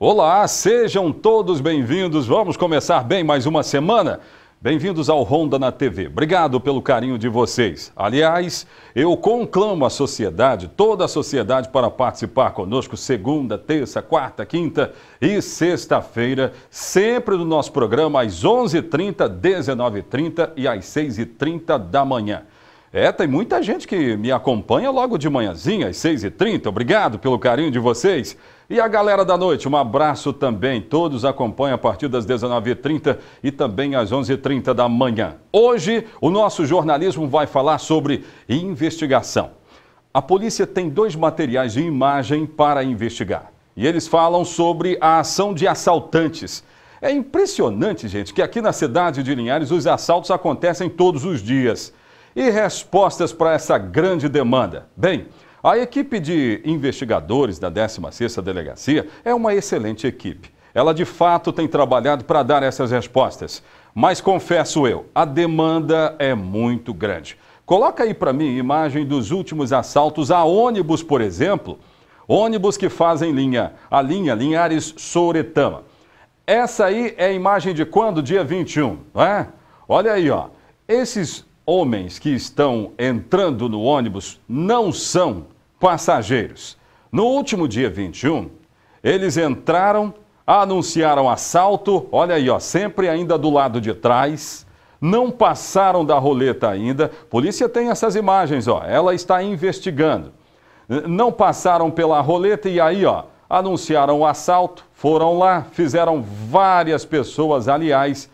Olá, sejam todos bem-vindos. Vamos começar bem mais uma semana. Bem-vindos ao Ronda na TV. Obrigado pelo carinho de vocês. Aliás, eu conclamo a sociedade, toda a sociedade, para participar conosco segunda, terça, quarta, quinta e sexta-feira, sempre no nosso programa às 11h30, 19h30 e às 6h30 da manhã. É, tem muita gente que me acompanha logo de manhãzinha, às 6h30. Obrigado pelo carinho de vocês. E a galera da noite, um abraço também. Todos acompanham a partir das 19h30 e também às 11h30 da manhã. Hoje, o nosso jornalismo vai falar sobre investigação. A polícia tem dois materiais de imagem para investigar. E eles falam sobre a ação de assaltantes. É impressionante, gente, que aqui na cidade de Linhares os assaltos acontecem todos os dias. E respostas para essa grande demanda? Bem, a equipe de investigadores da 16ª Delegacia é uma excelente equipe. Ela de fato tem trabalhado para dar essas respostas. Mas confesso eu, a demanda é muito grande. Coloca aí para mim imagem dos últimos assaltos a ônibus, por exemplo. Ônibus que fazem linha, a linha Linhares Soretama. Essa aí é a imagem de quando? Dia 21, não é? Olha aí, ó. Esses homens que estão entrando no ônibus não são passageiros. No último dia 21, eles entraram, anunciaram assalto, olha aí, ó, sempre ainda do lado de trás, não passaram da roleta ainda. Polícia tem essas imagens, ó, ela está investigando. Não passaram pela roleta e aí, ó, anunciaram o assalto, foram lá, fizeram várias pessoas, aliás,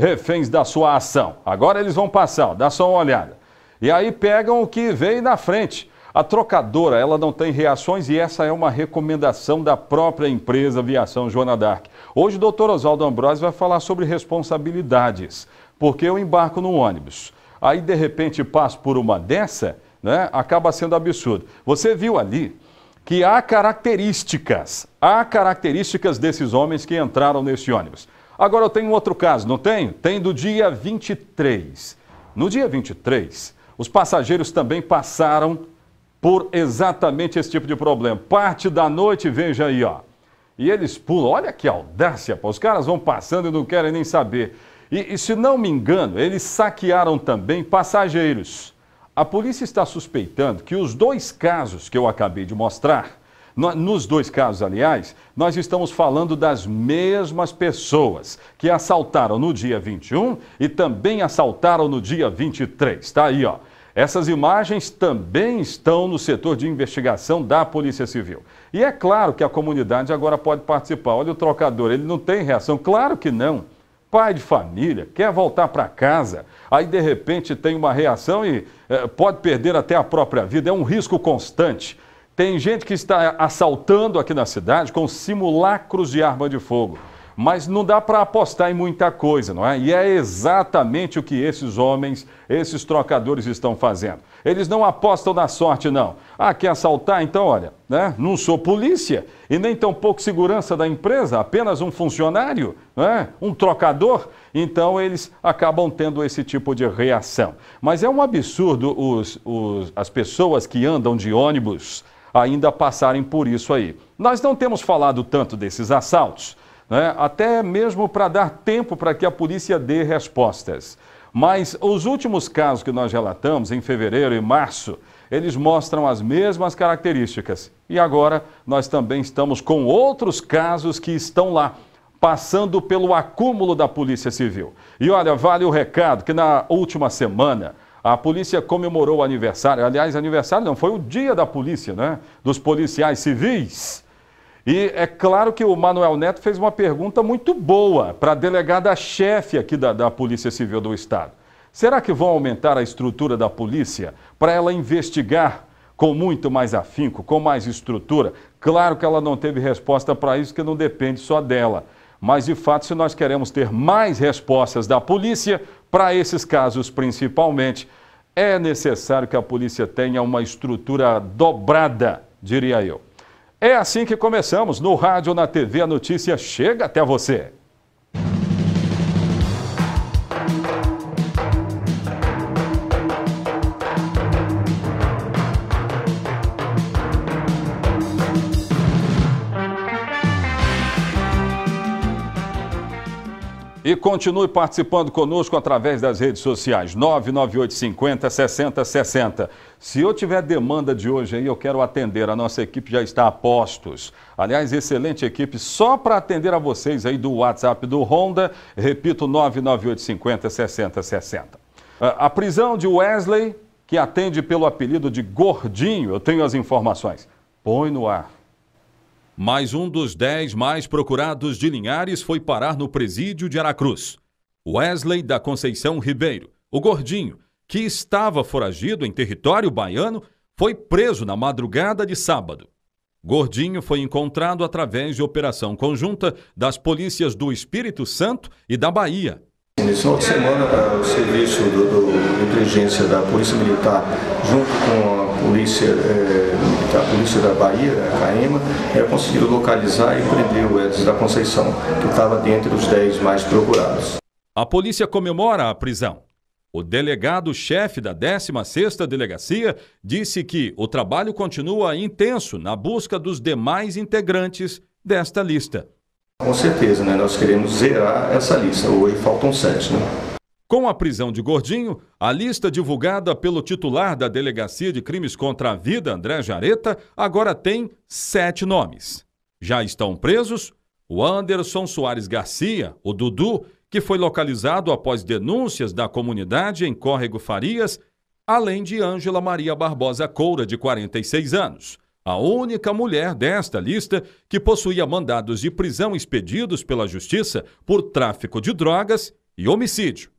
reféns da sua ação. Agora eles vão passar, ó, dá só uma olhada. E aí pegam o que veio na frente. A trocadora, ela não tem reações e essa é uma recomendação da própria empresa Aviação Joana Dark. Hoje o doutor Oswaldo Ambrose vai falar sobre responsabilidades, porque eu embarco num ônibus, aí de repente passo por uma dessa, né, acaba sendo absurdo. Você viu ali que há características, há características desses homens que entraram nesse ônibus. Agora eu tenho outro caso, não tenho? Tem do dia 23. No dia 23, os passageiros também passaram por exatamente esse tipo de problema. Parte da noite, veja aí, ó. E eles pulam, olha que audácia, pô. os caras vão passando e não querem nem saber. E, e se não me engano, eles saquearam também passageiros. A polícia está suspeitando que os dois casos que eu acabei de mostrar nos dois casos, aliás, nós estamos falando das mesmas pessoas que assaltaram no dia 21 e também assaltaram no dia 23. Está aí, ó. Essas imagens também estão no setor de investigação da Polícia Civil. E é claro que a comunidade agora pode participar. Olha o trocador, ele não tem reação. Claro que não. Pai de família, quer voltar para casa, aí de repente tem uma reação e eh, pode perder até a própria vida. É um risco constante. Tem gente que está assaltando aqui na cidade com simulacros de arma de fogo. Mas não dá para apostar em muita coisa, não é? E é exatamente o que esses homens, esses trocadores estão fazendo. Eles não apostam na sorte, não. Ah, quer assaltar? Então, olha, né? não sou polícia e nem tampouco segurança da empresa, apenas um funcionário, né? um trocador. Então, eles acabam tendo esse tipo de reação. Mas é um absurdo os, os, as pessoas que andam de ônibus ainda passarem por isso aí. Nós não temos falado tanto desses assaltos, né? até mesmo para dar tempo para que a polícia dê respostas. Mas os últimos casos que nós relatamos, em fevereiro e março, eles mostram as mesmas características. E agora nós também estamos com outros casos que estão lá, passando pelo acúmulo da Polícia Civil. E olha, vale o recado que na última semana a polícia comemorou o aniversário, aliás, aniversário não, foi o dia da polícia, né? Dos policiais civis. E é claro que o Manuel Neto fez uma pergunta muito boa para a delegada-chefe aqui da, da Polícia Civil do Estado. Será que vão aumentar a estrutura da polícia para ela investigar com muito mais afinco, com mais estrutura? Claro que ela não teve resposta para isso, que não depende só dela. Mas, de fato, se nós queremos ter mais respostas da polícia, para esses casos, principalmente, é necessário que a polícia tenha uma estrutura dobrada, diria eu. É assim que começamos. No rádio, na TV, a notícia chega até você. E continue participando conosco através das redes sociais, 99850 6060. Se eu tiver demanda de hoje aí, eu quero atender. A nossa equipe já está a postos. Aliás, excelente equipe só para atender a vocês aí do WhatsApp do Honda. Repito, 99850 6060. Ah, a prisão de Wesley, que atende pelo apelido de Gordinho, eu tenho as informações. Põe no ar mas um dos dez mais procurados de Linhares foi parar no presídio de Aracruz. Wesley da Conceição Ribeiro, o gordinho, que estava foragido em território baiano, foi preso na madrugada de sábado. Gordinho foi encontrado através de operação conjunta das polícias do Espírito Santo e da Bahia. Nesse final de semana, o serviço do, do, de inteligência da Polícia Militar, junto com a polícia é, polícia da Bahia, a CAEMA, é, conseguiu localizar e prender o Edson da Conceição, que estava dentre os 10 mais procurados. A polícia comemora a prisão. O delegado-chefe da 16ª Delegacia disse que o trabalho continua intenso na busca dos demais integrantes desta lista. Com certeza, né? nós queremos zerar essa lista. Hoje faltam sete. Né? Com a prisão de Gordinho, a lista divulgada pelo titular da Delegacia de Crimes contra a Vida, André Jareta, agora tem sete nomes. Já estão presos o Anderson Soares Garcia, o Dudu, que foi localizado após denúncias da comunidade em Córrego Farias, além de Ângela Maria Barbosa Coura, de 46 anos, a única mulher desta lista que possuía mandados de prisão expedidos pela Justiça por tráfico de drogas e homicídio.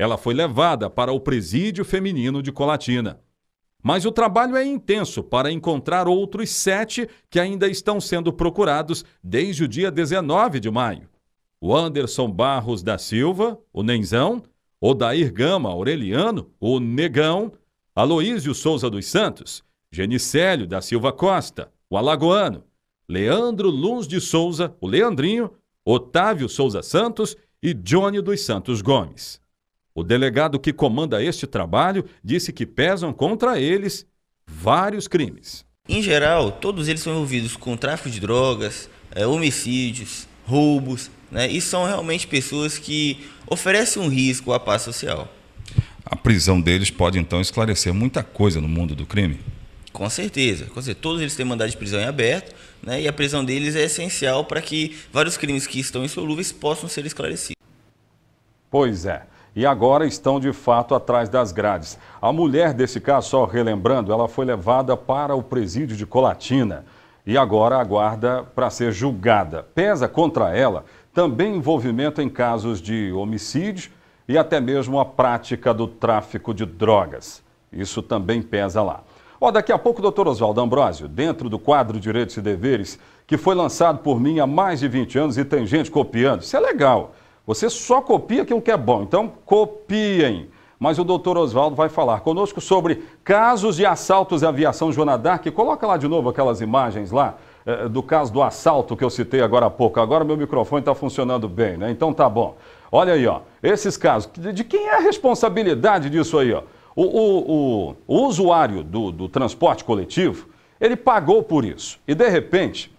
Ela foi levada para o presídio feminino de Colatina. Mas o trabalho é intenso para encontrar outros sete que ainda estão sendo procurados desde o dia 19 de maio. O Anderson Barros da Silva, o Nenzão, Odair Gama Aureliano, o Negão, Aloísio Souza dos Santos, Genicélio da Silva Costa, o Alagoano, Leandro Luz de Souza, o Leandrinho, Otávio Souza Santos e Johnny dos Santos Gomes. O delegado que comanda este trabalho disse que pesam contra eles vários crimes. Em geral, todos eles são envolvidos com tráfico de drogas, é, homicídios, roubos, né? e são realmente pessoas que oferecem um risco à paz social. A prisão deles pode então esclarecer muita coisa no mundo do crime? Com certeza, com certeza. Todos eles têm mandado de prisão em aberto, né? e a prisão deles é essencial para que vários crimes que estão insolúveis possam ser esclarecidos. Pois é e agora estão de fato atrás das grades. A mulher desse caso, só relembrando, ela foi levada para o presídio de Colatina e agora aguarda para ser julgada. Pesa contra ela também envolvimento em casos de homicídio e até mesmo a prática do tráfico de drogas. Isso também pesa lá. Ó, daqui a pouco, doutor Oswaldo Ambrosio, dentro do quadro Direitos e Deveres, que foi lançado por mim há mais de 20 anos e tem gente copiando. Isso é legal. Você só copia aquilo que é bom. Então, copiem. Mas o doutor Oswaldo vai falar conosco sobre casos de assaltos à aviação Jonadark. Coloca lá de novo aquelas imagens lá eh, do caso do assalto que eu citei agora há pouco. Agora meu microfone está funcionando bem, né? Então tá bom. Olha aí, ó. Esses casos. De, de quem é a responsabilidade disso aí, ó? O, o, o, o usuário do, do transporte coletivo, ele pagou por isso. E de repente,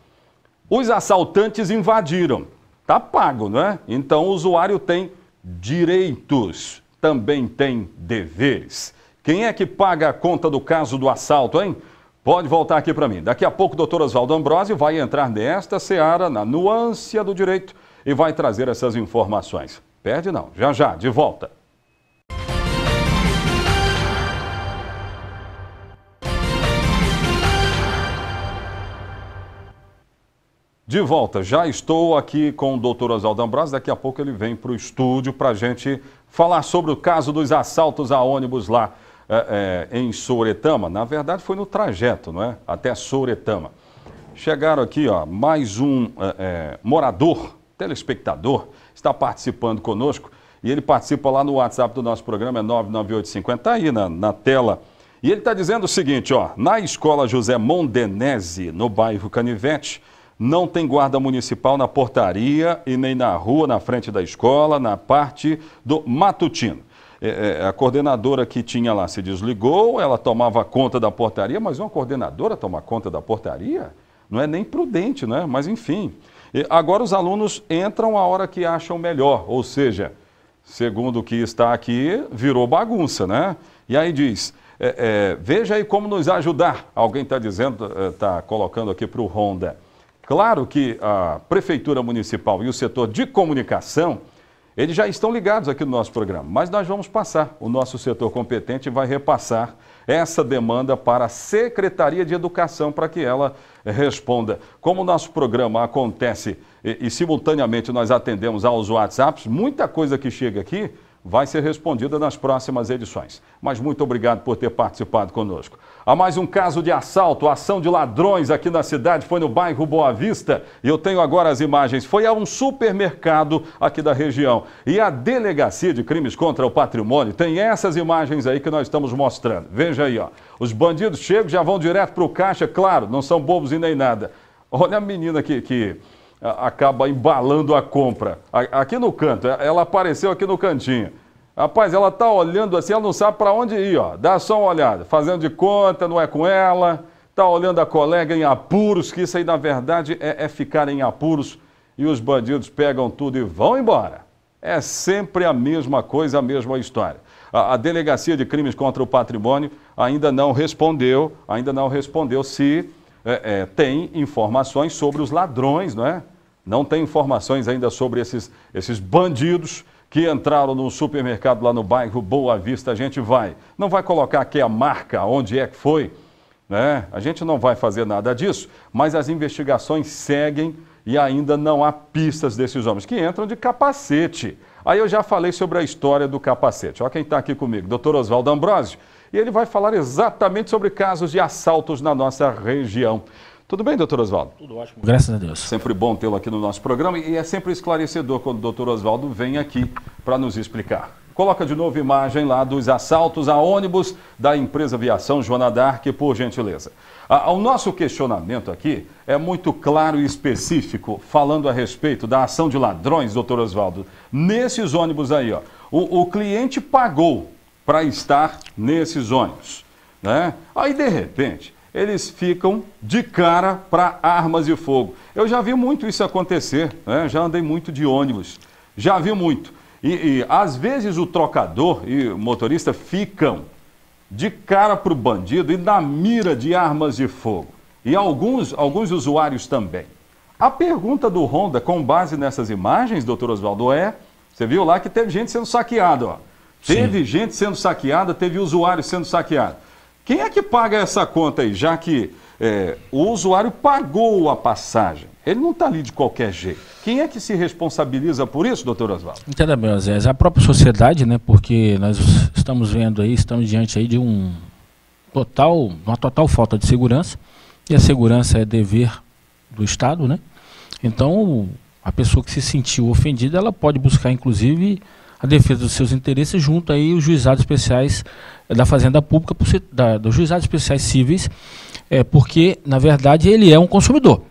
os assaltantes invadiram. Está pago, não é? Então o usuário tem direitos, também tem deveres. Quem é que paga a conta do caso do assalto, hein? Pode voltar aqui para mim. Daqui a pouco o doutor Oswaldo Ambrosio vai entrar nesta seara, na nuância do direito, e vai trazer essas informações. Perde não, já já, de volta. De volta, já estou aqui com o doutor Oswaldo Ambros. Daqui a pouco ele vem para o estúdio para a gente falar sobre o caso dos assaltos a ônibus lá é, é, em Soretama. Na verdade, foi no trajeto, não é? Até Soretama. Chegaram aqui, ó, mais um é, é, morador, telespectador, está participando conosco e ele participa lá no WhatsApp do nosso programa, é 99850, está aí na, na tela. E ele está dizendo o seguinte, ó, na escola José Mondenese, no bairro Canivete, não tem guarda municipal na portaria e nem na rua, na frente da escola, na parte do matutino. É, é, a coordenadora que tinha lá se desligou, ela tomava conta da portaria, mas uma coordenadora tomar conta da portaria não é nem prudente, né? Mas enfim. E agora os alunos entram a hora que acham melhor, ou seja, segundo o que está aqui, virou bagunça, né? E aí diz, é, é, veja aí como nos ajudar. Alguém está dizendo, está eh, colocando aqui para o Honda. Claro que a Prefeitura Municipal e o setor de comunicação, eles já estão ligados aqui no nosso programa, mas nós vamos passar, o nosso setor competente vai repassar essa demanda para a Secretaria de Educação para que ela responda. Como o nosso programa acontece e, e simultaneamente nós atendemos aos WhatsApps, muita coisa que chega aqui vai ser respondida nas próximas edições. Mas muito obrigado por ter participado conosco. Há mais um caso de assalto, ação de ladrões aqui na cidade, foi no bairro Boa Vista, e eu tenho agora as imagens. Foi a um supermercado aqui da região. E a Delegacia de Crimes contra o Patrimônio tem essas imagens aí que nós estamos mostrando. Veja aí, ó. Os bandidos chegam, já vão direto para o caixa, claro, não são bobos e nem nada. Olha a menina que, que acaba embalando a compra. Aqui no canto, é, ela apareceu aqui no cantinho. Rapaz, ela tá olhando assim, ela não sabe para onde ir, ó. Dá só uma olhada, fazendo de conta, não é com ela. Tá olhando a colega em apuros, que isso aí na verdade é, é ficar em apuros e os bandidos pegam tudo e vão embora. É sempre a mesma coisa, a mesma história. A, a delegacia de crimes contra o patrimônio ainda não respondeu, ainda não respondeu se é, é, tem informações sobre os ladrões, não é? Não tem informações ainda sobre esses, esses bandidos que entraram no supermercado lá no bairro Boa Vista. A gente vai. Não vai colocar aqui a marca, onde é que foi, né? A gente não vai fazer nada disso, mas as investigações seguem e ainda não há pistas desses homens que entram de capacete. Aí eu já falei sobre a história do capacete. Olha quem está aqui comigo, doutor Oswaldo Ambrosio e ele vai falar exatamente sobre casos de assaltos na nossa região. Tudo bem, doutor Oswaldo? Tudo ótimo. Graças a Deus. Sempre bom tê-lo aqui no nosso programa e é sempre esclarecedor quando o doutor Oswaldo vem aqui para nos explicar. Coloca de novo imagem lá dos assaltos a ônibus da empresa Aviação Joana Dark, por gentileza. O nosso questionamento aqui é muito claro e específico, falando a respeito da ação de ladrões, doutor Oswaldo. Nesses ônibus aí, ó, o, o cliente pagou para estar nesses ônibus. Né? Aí, de repente, eles ficam de cara para armas de fogo. Eu já vi muito isso acontecer, né? já andei muito de ônibus, já vi muito. E, e às vezes o trocador e o motorista ficam de cara para o bandido e na mira de armas de fogo. E alguns, alguns usuários também. A pergunta do Honda, com base nessas imagens, doutor Oswaldo, é: você viu lá que teve gente sendo saqueada, ó. Teve Sim. gente sendo saqueada, teve usuário sendo saqueado. Quem é que paga essa conta aí, já que é, o usuário pagou a passagem? Ele não está ali de qualquer jeito. Quem é que se responsabiliza por isso, doutor Oswaldo? Entenda bem, Zé, é a própria sociedade, né, porque nós estamos vendo aí, estamos diante aí de um total, uma total falta de segurança, e a segurança é dever do Estado, né? Então, a pessoa que se sentiu ofendida, ela pode buscar, inclusive, a defesa dos seus interesses junto aí os juizados especiais eh, da Fazenda Pública, por, da, dos juizados especiais cíveis, é, porque, na verdade, ele é um consumidor.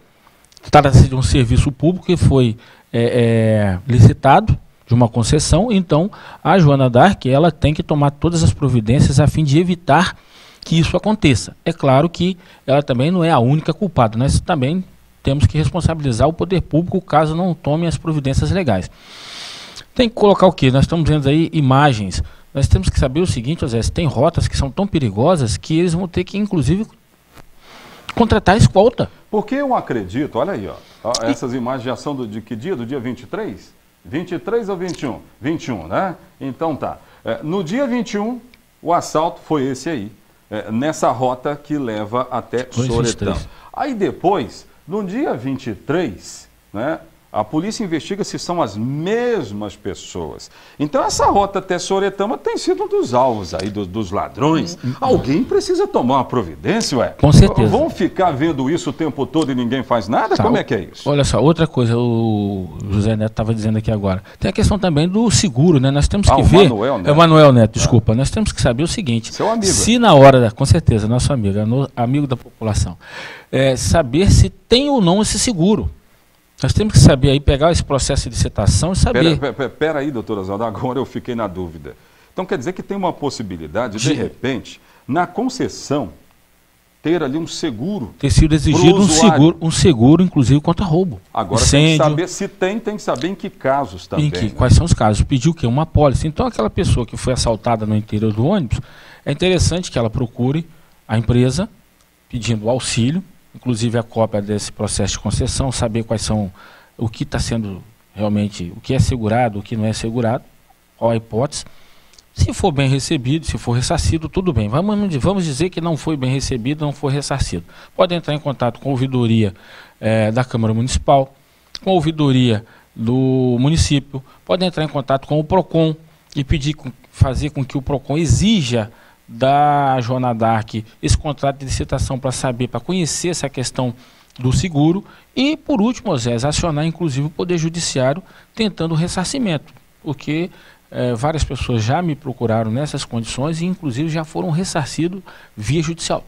Trata-se de um serviço público que foi é, é, licitado de uma concessão, então a Joana Dark ela tem que tomar todas as providências a fim de evitar que isso aconteça. É claro que ela também não é a única culpada, nós também temos que responsabilizar o poder público caso não tome as providências legais. Tem que colocar o que? Nós estamos vendo aí imagens. Nós temos que saber o seguinte, José, tem rotas que são tão perigosas que eles vão ter que, inclusive, contratar escolta. Porque eu acredito, olha aí, ó, essas imagens já são do, de que dia? Do dia 23? 23 ou 21? 21, né? Então tá. É, no dia 21, o assalto foi esse aí, é, nessa rota que leva até Soretão. Aí depois, no dia 23, né, a polícia investiga se são as mesmas pessoas. Então, essa rota até Soretama tem sido um dos alvos aí, do, dos ladrões. Alguém precisa tomar uma providência, ué. Com certeza. Vão ficar vendo isso o tempo todo e ninguém faz nada? Tá, Como é que é isso? Olha só, outra coisa, o José Neto estava dizendo aqui agora. Tem a questão também do seguro, né? Nós temos ah, que ah, ver. Manuel Neto. É o Manuel Neto, desculpa. Ah. Nós temos que saber o seguinte: Seu amigo. se na hora, da, com certeza, nosso amigo, é amigo da população, é, saber se tem ou não esse seguro. Nós temos que saber aí, pegar esse processo de citação e saber. Pera, pera, pera aí, doutora Zalda, agora eu fiquei na dúvida. Então quer dizer que tem uma possibilidade, de, de repente, na concessão, ter ali um seguro. Ter sido exigido um seguro, um seguro, inclusive, contra roubo. Agora incêndio. tem que saber, se tem, tem que saber em que casos também. Em que, né? Quais são os casos? Pediu o quê? Uma pólice. Então aquela pessoa que foi assaltada no interior do ônibus, é interessante que ela procure a empresa pedindo auxílio inclusive a cópia desse processo de concessão, saber quais são o que está sendo realmente, o que é segurado, o que não é segurado, qual a hipótese. Se for bem recebido, se for ressarcido, tudo bem. Vamos, vamos dizer que não foi bem recebido, não foi ressarcido. Pode entrar em contato com a ouvidoria é, da Câmara Municipal, com a ouvidoria do município, pode entrar em contato com o PROCON e pedir, fazer com que o PROCON exija da Joana Dark esse contrato de licitação para saber, para conhecer essa questão do seguro. E, por último, Osés, acionar inclusive o Poder Judiciário tentando ressarcimento, porque eh, várias pessoas já me procuraram nessas condições e, inclusive, já foram ressarcidos via judicial.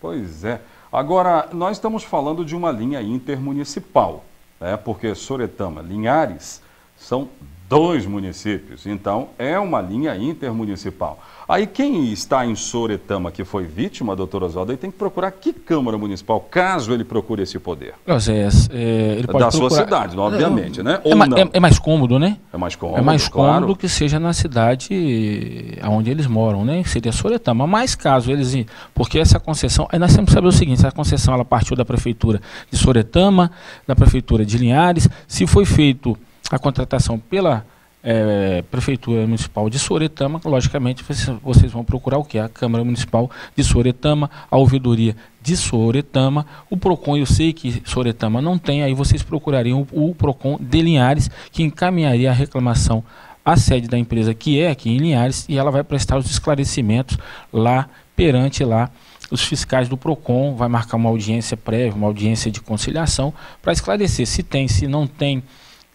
Pois é. Agora, nós estamos falando de uma linha intermunicipal, né? porque Soretama, Linhares, são dois municípios. Então, é uma linha intermunicipal. Aí, quem está em Soretama que foi vítima, doutor Oswaldo, aí tem que procurar que Câmara Municipal, caso ele procure esse poder. Nossa, é, é, da procurar... sua cidade, obviamente, né? Ou é, não. É, é, mais cômodo, né? É mais cômodo. É mais cômodo claro. que seja na cidade eh, onde eles moram, né? Seria Soretama. Mas caso eles. Porque essa concessão. Nós temos que saber o seguinte: essa concessão ela partiu da Prefeitura de Soretama, da Prefeitura de Linhares. Se foi feito a contratação pela é, Prefeitura Municipal de Soretama, logicamente vocês vão procurar o que? A Câmara Municipal de Soretama, a Ouvidoria de Soretama, o PROCON, eu sei que Soretama não tem, aí vocês procurariam o, o PROCON de Linhares, que encaminharia a reclamação à sede da empresa, que é aqui em Linhares, e ela vai prestar os esclarecimentos lá, perante lá, os fiscais do PROCON, vai marcar uma audiência prévia, uma audiência de conciliação, para esclarecer se tem, se não tem,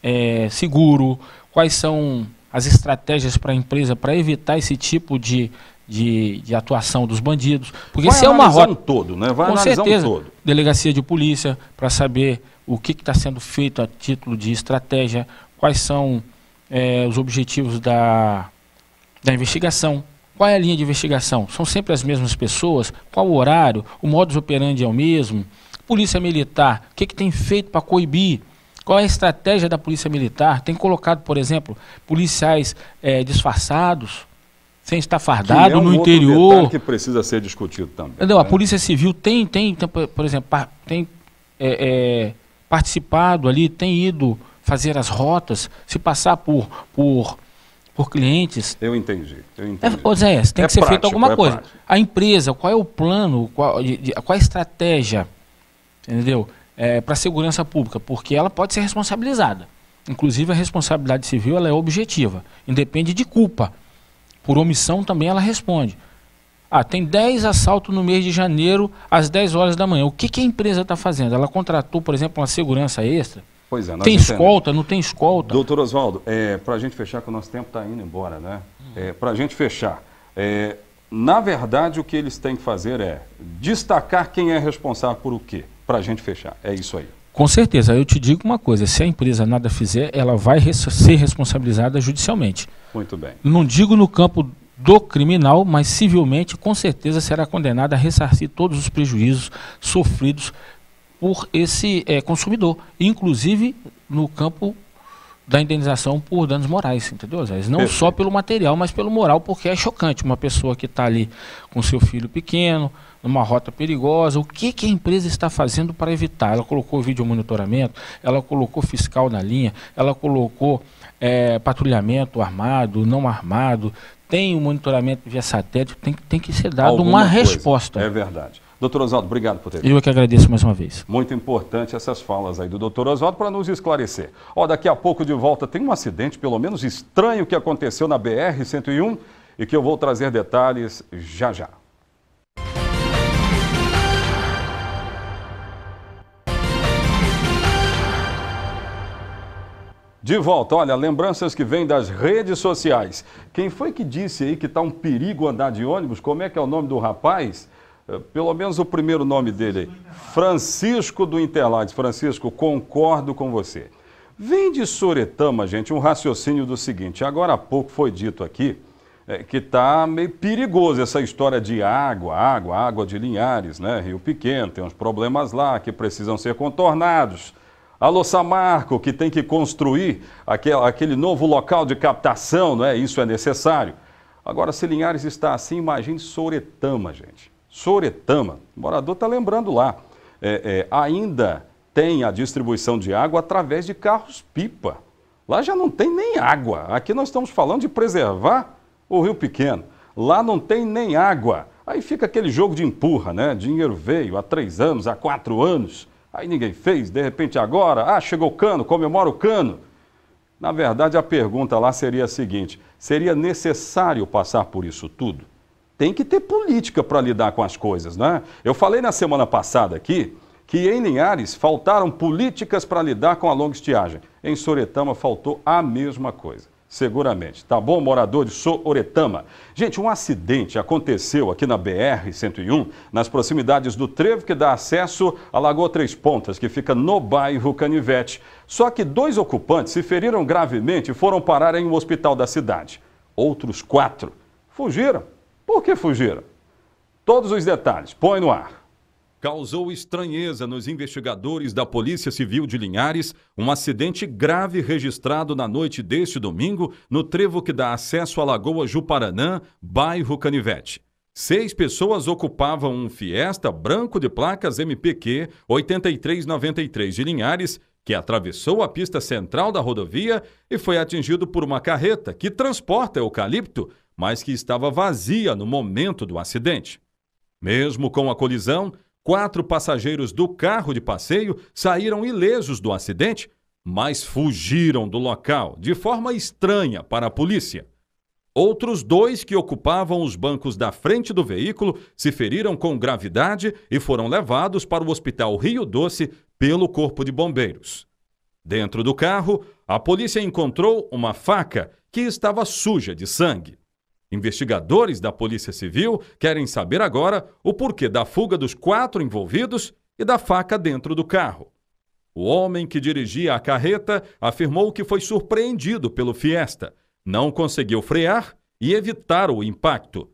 é, seguro, quais são as estratégias para a empresa para evitar esse tipo de, de, de, atuação dos bandidos. Porque Vai se é uma rota. todo, né? Vai com certeza, um todo. Delegacia de polícia, para saber o que está sendo feito a título de estratégia, quais são é, os objetivos da, da investigação. Qual é a linha de investigação? São sempre as mesmas pessoas? Qual o horário? O modus operandi é o mesmo? Polícia militar, o que, que tem feito para coibir? Qual é a estratégia da Polícia Militar? Tem colocado, por exemplo, policiais é, disfarçados, sem estar fardado é um no interior. que precisa ser discutido também. Entendeu? Né? A Polícia Civil tem, tem, tem por exemplo, tem é, participado ali, tem ido fazer as rotas, se passar por, por por clientes. Eu entendi. Eu é, entendi. É, Zé, tem é que prático, ser feito alguma é coisa. Prático. A empresa, qual é o plano, qual, de, de, qual é a estratégia, entendeu? é, para a segurança pública, porque ela pode ser responsabilizada. Inclusive, a responsabilidade civil ela é objetiva, independe de culpa. Por omissão também ela responde. Ah, tem 10 assaltos no mês de janeiro às 10 horas da manhã. O que, que a empresa está fazendo? Ela contratou, por exemplo, uma segurança extra? Pois é, tem escolta, não tem escolta? Doutor Oswaldo, é, para a gente fechar, que o nosso tempo está indo embora, né? É, para a gente fechar, é, na verdade o que eles têm que fazer é destacar quem é responsável por o quê? para a gente fechar. É isso aí. Com certeza. Eu te digo uma coisa: se a empresa nada fizer, ela vai res ser responsabilizada judicialmente. Muito bem. Não digo no campo do criminal, mas civilmente, com certeza será condenada a ressarcir todos os prejuízos sofridos por esse é, consumidor, inclusive no campo da indenização por danos morais, entendeu, Zé? Não Perfeito. só pelo material, mas pelo moral, porque é chocante uma pessoa que está ali com seu filho pequeno, numa rota perigosa. O que, que a empresa está fazendo para evitar? Ela colocou vídeo monitoramento, ela colocou fiscal na linha, ela colocou é, patrulhamento armado, não armado, tem o monitoramento via satélite, tem, tem que ser dado Alguma uma coisa. resposta. É verdade. Doutor Oswaldo, obrigado por ter vindo. Eu é que agradeço mais uma vez. Muito importante essas falas aí do doutor Oswaldo para nos esclarecer. Ó, daqui a pouco de volta tem um acidente, pelo menos estranho, que aconteceu na BR-101 e que eu vou trazer detalhes já já. De volta, olha, lembranças que vêm das redes sociais. Quem foi que disse aí que está um perigo andar de ônibus? Como é que é o nome do rapaz? É, pelo menos o primeiro nome dele Francisco do Interlagos. Francisco, concordo com você. Vem de Soretama, gente, um raciocínio do seguinte. Agora há pouco foi dito aqui é, que está meio perigoso essa história de água, água, água de Linhares, né? Rio Pequeno, tem uns problemas lá que precisam ser contornados. Alô Samarco, que tem que construir aquele, aquele novo local de captação, não é? Isso é necessário. Agora, se Linhares está assim, imagine Soretama, gente. Soretama. O morador está lembrando lá. É, é, ainda tem a distribuição de água através de carros-pipa. Lá já não tem nem água. Aqui nós estamos falando de preservar o Rio Pequeno. Lá não tem nem água. Aí fica aquele jogo de empurra, né? Dinheiro veio há três anos, há quatro anos. Aí ninguém fez, de repente agora, ah, chegou o cano, comemora o cano. Na verdade, a pergunta lá seria a seguinte: seria necessário passar por isso tudo? tem que ter política para lidar com as coisas, né? Eu falei na semana passada aqui que em Linhares faltaram políticas para lidar com a longa estiagem. Em Soretama faltou a mesma coisa. Seguramente, tá bom, morador de Soretama? Gente, um acidente aconteceu aqui na BR-101, nas proximidades do trevo que dá acesso à Lagoa Três Pontas, que fica no bairro Canivete. Só que dois ocupantes se feriram gravemente e foram parar em um hospital da cidade. Outros quatro fugiram por que fugiram? Todos os detalhes, põe no ar. Causou estranheza nos investigadores da Polícia Civil de Linhares um acidente grave registrado na noite deste domingo no trevo que dá acesso à Lagoa Juparanã, bairro Canivete. Seis pessoas ocupavam um Fiesta branco de placas MPQ 8393 de Linhares, que atravessou a pista central da rodovia e foi atingido por uma carreta que transporta eucalipto mas que estava vazia no momento do acidente. Mesmo com a colisão, quatro passageiros do carro de passeio saíram ilesos do acidente, mas fugiram do local de forma estranha para a polícia. Outros dois que ocupavam os bancos da frente do veículo se feriram com gravidade e foram levados para o Hospital Rio Doce pelo Corpo de Bombeiros. Dentro do carro, a polícia encontrou uma faca que estava suja de sangue. Investigadores da Polícia Civil querem saber agora o porquê da fuga dos quatro envolvidos e da faca dentro do carro. O homem que dirigia a carreta afirmou que foi surpreendido pelo Fiesta, não conseguiu frear e evitar o impacto.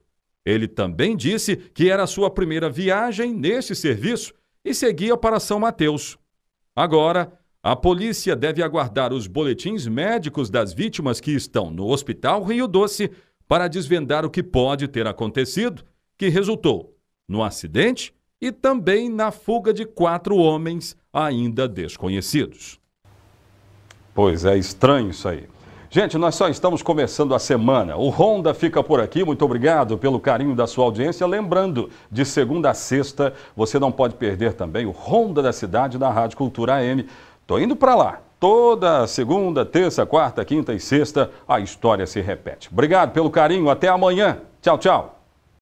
Ele também disse que era sua primeira viagem neste serviço e seguia para São Mateus. Agora, a polícia deve aguardar os boletins médicos das vítimas que estão no Hospital Rio Doce para desvendar o que pode ter acontecido, que resultou no acidente e também na fuga de quatro homens ainda desconhecidos. Pois é, estranho isso aí. Gente, nós só estamos começando a semana. O Honda fica por aqui. Muito obrigado pelo carinho da sua audiência. Lembrando, de segunda a sexta, você não pode perder também o Honda da Cidade na Rádio Cultura AM. Tô indo para lá. Toda segunda, terça, quarta, quinta e sexta, a história se repete. Obrigado pelo carinho, até amanhã. Tchau, tchau.